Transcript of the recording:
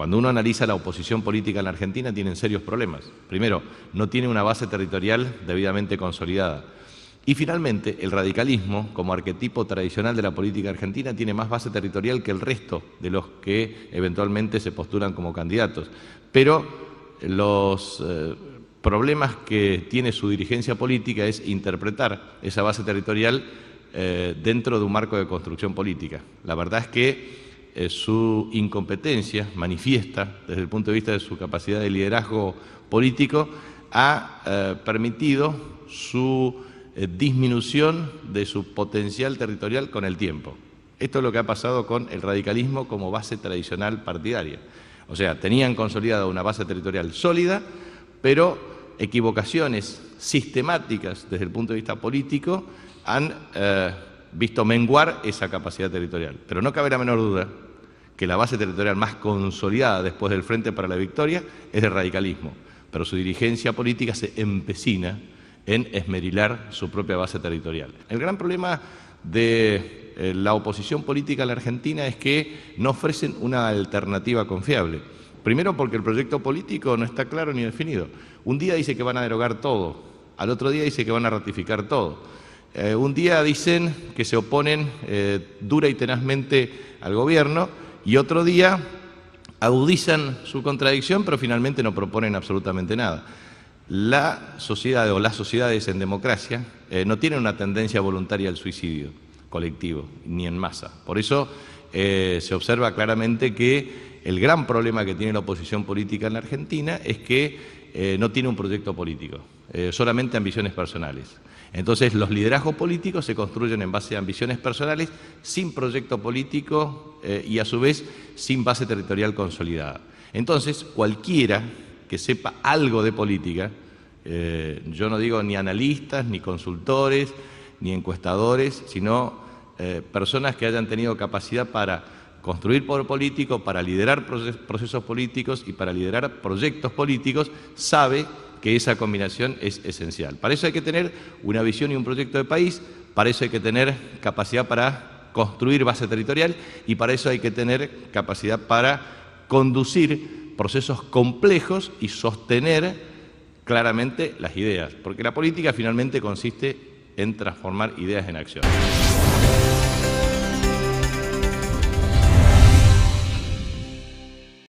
Cuando uno analiza la oposición política en la Argentina, tienen serios problemas. Primero, no tiene una base territorial debidamente consolidada. Y finalmente, el radicalismo, como arquetipo tradicional de la política argentina, tiene más base territorial que el resto de los que eventualmente se postulan como candidatos. Pero los eh, problemas que tiene su dirigencia política es interpretar esa base territorial eh, dentro de un marco de construcción política. La verdad es que eh, su incompetencia manifiesta desde el punto de vista de su capacidad de liderazgo político ha eh, permitido su eh, disminución de su potencial territorial con el tiempo. Esto es lo que ha pasado con el radicalismo como base tradicional partidaria. O sea, tenían consolidada una base territorial sólida, pero equivocaciones sistemáticas desde el punto de vista político han visto menguar esa capacidad territorial. Pero no cabe la menor duda que la base territorial más consolidada después del Frente para la Victoria es el radicalismo, pero su dirigencia política se empecina en esmerilar su propia base territorial. El gran problema de eh, la oposición política a la Argentina es que no ofrecen una alternativa confiable. Primero porque el proyecto político no está claro ni definido. Un día dice que van a derogar todo, al otro día dice que van a ratificar todo. Eh, un día dicen que se oponen eh, dura y tenazmente al gobierno y otro día agudizan su contradicción, pero finalmente no proponen absolutamente nada. La sociedad o las sociedades en democracia eh, no tienen una tendencia voluntaria al suicidio colectivo, ni en masa. Por eso eh, se observa claramente que el gran problema que tiene la oposición política en la Argentina es que eh, no tiene un proyecto político. Eh, solamente ambiciones personales. Entonces los liderazgos políticos se construyen en base a ambiciones personales, sin proyecto político eh, y a su vez sin base territorial consolidada. Entonces cualquiera que sepa algo de política, eh, yo no digo ni analistas, ni consultores, ni encuestadores, sino personas que hayan tenido capacidad para construir poder político, para liderar procesos políticos y para liderar proyectos políticos, sabe que esa combinación es esencial. Para eso hay que tener una visión y un proyecto de país, para eso hay que tener capacidad para construir base territorial y para eso hay que tener capacidad para conducir procesos complejos y sostener claramente las ideas, porque la política finalmente consiste en transformar ideas en acción.